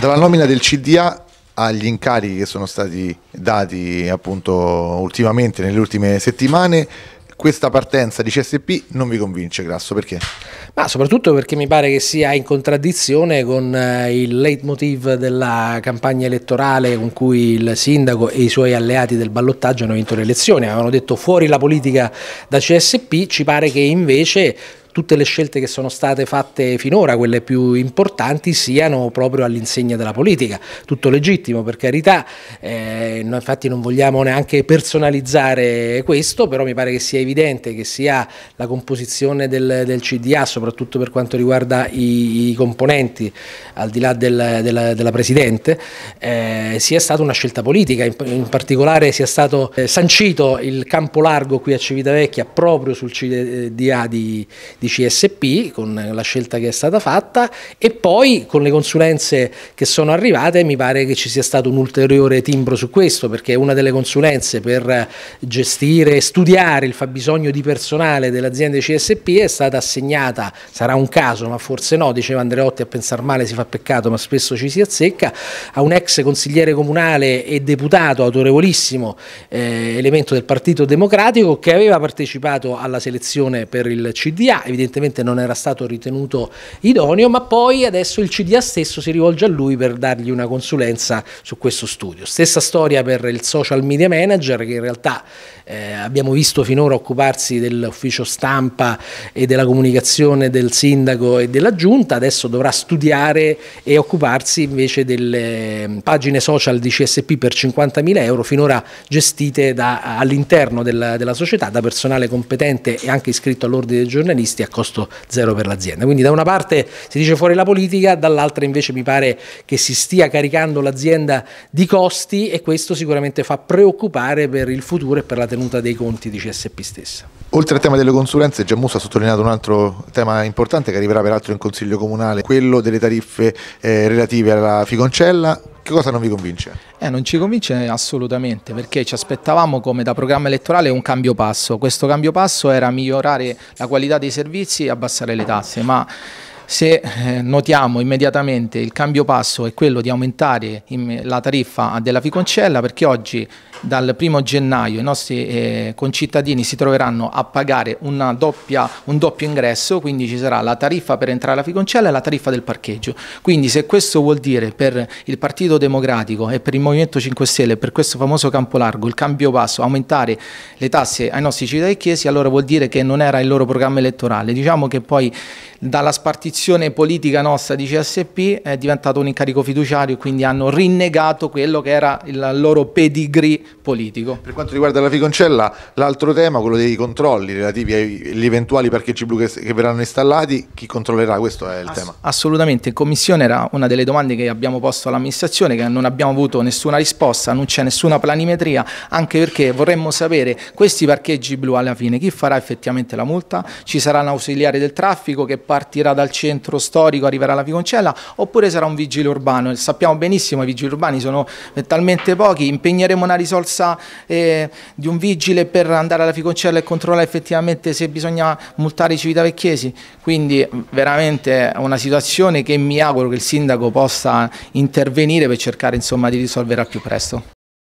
Dalla nomina del CDA agli incarichi che sono stati dati appunto ultimamente, nelle ultime settimane, questa partenza di CSP non vi convince Grasso, perché? Ma soprattutto perché mi pare che sia in contraddizione con eh, il leitmotiv della campagna elettorale con cui il sindaco e i suoi alleati del ballottaggio hanno vinto le elezioni, avevano detto fuori la politica da CSP, ci pare che invece tutte le scelte che sono state fatte finora, quelle più importanti, siano proprio all'insegna della politica. Tutto legittimo, per carità, eh, infatti non vogliamo neanche personalizzare questo, però mi pare che sia evidente che sia la composizione del, del CDA, soprattutto per quanto riguarda i, i componenti, al di là del, della, della, Presidente, eh, sia stata una scelta politica, in, in particolare sia stato eh, sancito il campo largo qui a Civitavecchia proprio sul CDA di, di di CSP con la scelta che è stata fatta e poi con le consulenze che sono arrivate mi pare che ci sia stato un ulteriore timbro su questo perché una delle consulenze per gestire e studiare il fabbisogno di personale dell'azienda CSP è stata assegnata, sarà un caso ma forse no, diceva Andreotti a pensare male si fa peccato ma spesso ci si azzecca, a un ex consigliere comunale e deputato autorevolissimo eh, elemento del Partito Democratico che aveva partecipato alla selezione per il CDA evidentemente non era stato ritenuto idoneo, ma poi adesso il CDA stesso si rivolge a lui per dargli una consulenza su questo studio. Stessa storia per il social media manager che in realtà eh, abbiamo visto finora occuparsi dell'ufficio stampa e della comunicazione del sindaco e della giunta, adesso dovrà studiare e occuparsi invece delle mm, pagine social di CSP per 50.000 euro finora gestite all'interno della, della società da personale competente e anche iscritto all'ordine dei giornalisti acquisti a costo zero per l'azienda. Quindi da una parte si dice fuori la politica, dall'altra invece mi pare che si stia caricando l'azienda di costi e questo sicuramente fa preoccupare per il futuro e per la tenuta dei conti di CSP stessa. Oltre al tema delle consulenze, Giammusa ha sottolineato un altro tema importante che arriverà peraltro in Consiglio Comunale, quello delle tariffe eh, relative alla Figoncella. Che cosa non vi convince? Eh, non ci convince assolutamente perché ci aspettavamo come da programma elettorale un cambio passo. Questo cambio passo era migliorare la qualità dei servizi e abbassare le tasse, ma se eh, notiamo immediatamente il cambio passo è quello di aumentare la tariffa della Ficoncella perché oggi dal primo gennaio i nostri eh, concittadini si troveranno a pagare doppia, un doppio ingresso, quindi ci sarà la tariffa per entrare alla Ficoncella e la tariffa del parcheggio. Quindi se questo vuol dire per il Partito Democratico e per il Movimento 5 Stelle, per questo famoso campo largo, il cambio passo, aumentare le tasse ai nostri cittadini chiesi, allora vuol dire che non era il loro programma elettorale. Diciamo che poi dalla spartizione posizione politica nostra di CSP è diventato un incarico fiduciario e quindi hanno rinnegato quello che era il loro pedigree politico. Per quanto riguarda la Ficoncella, l'altro tema, quello dei controlli relativi agli eventuali parcheggi blu che, che verranno installati, chi controllerà? Questo è il Ass tema. Assolutamente, in commissione era una delle domande che abbiamo posto all'amministrazione, che non abbiamo avuto nessuna risposta, non c'è nessuna planimetria, anche perché vorremmo sapere questi parcheggi blu alla fine, chi farà effettivamente la multa? Ci sarà un ausiliare del traffico che partirà dal centro? centro storico arriverà la Ficoncella oppure sarà un vigile urbano. Sappiamo benissimo che i vigili urbani sono eh, talmente pochi, impegneremo una risorsa eh, di un vigile per andare alla Ficoncella e controllare effettivamente se bisogna multare i civitavecchiesi. Quindi veramente è una situazione che mi auguro che il sindaco possa intervenire per cercare insomma, di risolvere al più presto.